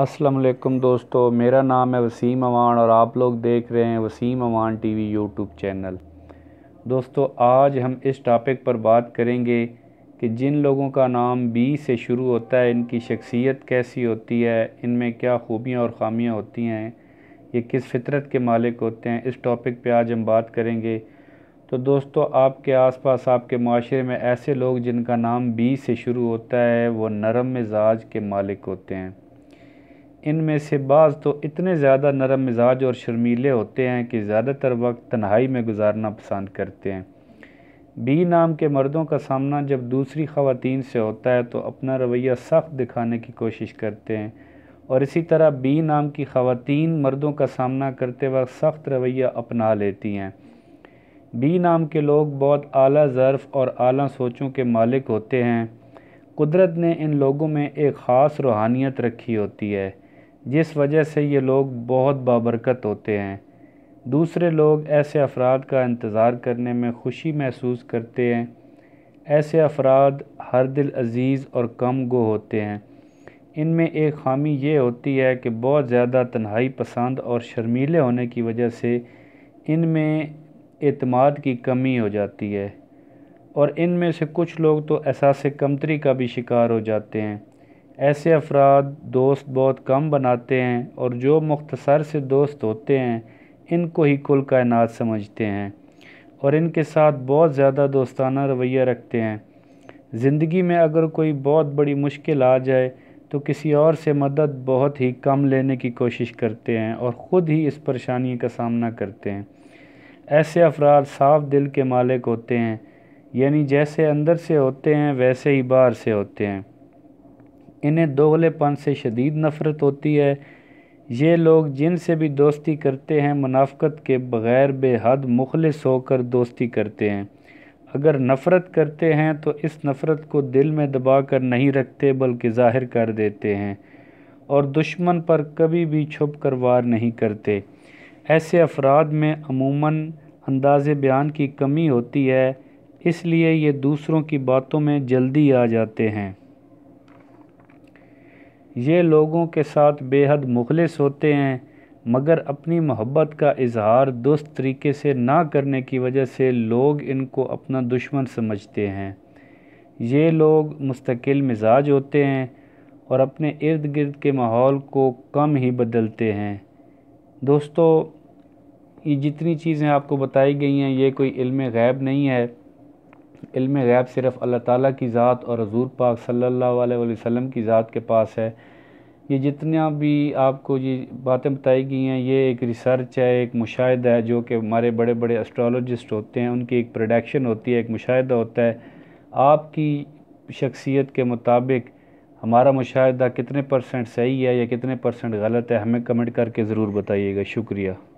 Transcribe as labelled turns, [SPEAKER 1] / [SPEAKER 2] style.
[SPEAKER 1] अस्सलाम दोस्तों मेरा नाम है वसीम अवान और आप लोग देख रहे हैं Waseem Awan TV YouTube channel दोस्तों आज हम इस टॉपिक पर बात करेंगे कि जिन लोगों का नाम बी से शुरू होता है इनकी शख्सियत कैसी होती है इनमें क्या खूबियाँ और ख़ामियाँ होती हैं ये किस फितरत के मालिक होते हैं इस टॉपिक पर आज हम बात करेंगे तो दोस्तों आपके आसपास आपके माशरे में ऐसे लोग जिनका नाम बी से शुरू होता है वो नरम मिजाज के मालिक होते हैं इनमें से बाज़ तो इतने ज़्यादा नरम मिजाज और शर्मीले होते हैं कि ज़्यादातर वक्त तन्हाई में गुजारना पसंद करते हैं बी नाम के मर्दों का सामना जब दूसरी ख़वातीन से होता है तो अपना रवैया सख्त दिखाने की कोशिश करते हैं और इसी तरह बी नाम की ख़वातीन मर्दों का सामना करते वक्त सख्त रवैया अपना लेती हैं बी नाम के लोग बहुत आला ज़र्फ़ और आला सोचों के मालिक होते हैं कुदरत ने इन लोगों में एक ख़ास रूहानियत रखी होती है जिस वजह से ये लोग बहुत बाबरकत होते हैं दूसरे लोग ऐसे अफराद का इंतज़ार करने में खुशी महसूस करते हैं ऐसे अफराद हर दिल अजीज़ और कम गो होते हैं इनमें एक खामी ये होती है कि बहुत ज़्यादा तन्हाई पसंद और शर्मीले होने की वजह से इनमें अतमाद की कमी हो जाती है और इनमें से कुछ लोग तो एहसास कमतरी का भी शिकार हो जाते हैं ऐसे अफराद दोस्त बहुत कम बनाते हैं और जो मुख्तसर से दोस्त होते हैं इनको ही कुल कायनात समझते हैं और इनके साथ बहुत ज़्यादा दोस्ताना रवैया रखते हैं ज़िंदगी में अगर कोई बहुत बड़ी मुश्किल आ जाए तो किसी और से मदद बहुत ही कम लेने की कोशिश करते हैं और ख़ुद ही इस परेशानी का सामना करते हैं ऐसे अफराद साफ दिल के मालिक होते हैं यानी जैसे अंदर से होते हैं वैसे ही बाहर से होते हैं इन्हें दोगलेपन से शदीद नफ़रत होती है ये लोग जिनसे भी दोस्ती करते हैं मुनाफ़त के बग़ैर बेहद मुखलस होकर दोस्ती करते हैं अगर नफ़रत करते हैं तो इस नफ़रत को दिल में दबा कर नहीं रखते बल्कि ज़ाहिर कर देते हैं और दुश्मन पर कभी भी छुप कर वार नहीं करते ऐसे अफराद में अमूमन अंदाज़ बयान की कमी होती है इसलिए ये दूसरों की बातों में जल्दी आ जाते हैं ये लोगों के साथ बेहद मुखलिस होते हैं मगर अपनी मोहब्बत का इजहार दुरुस्त तरीके से ना करने की वजह से लोग इनको अपना दुश्मन समझते हैं ये लोग मुस्तकिल मिजाज होते हैं और अपने इर्द गिर्द के माहौल को कम ही बदलते हैं दोस्तों ये जितनी चीज़ें आपको बताई गई हैं ये कोई इल्म गैब नहीं है इल्म गैब सिर्फ़ अल्लाह ताला की ज़ात और हजूर पाक सल्लल्लाहु अलैहि वसल्लम की ज़ात के पास है ये जितना भी आपको ये बातें बताई गई हैं ये एक रिसर्च है एक मुशाह है जो कि हमारे बड़े बड़े एस्ट्रोलॉजिस्ट होते हैं उनकी एक प्रोडक्शन होती है एक मुशाह होता है आपकी शख्सियत के मुताबिक हमारा मुशाह कितने परसेंट सही है या कितने परसेंट गलत है हमें कमेंट करके ज़रूर बताइएगा शुक्रिया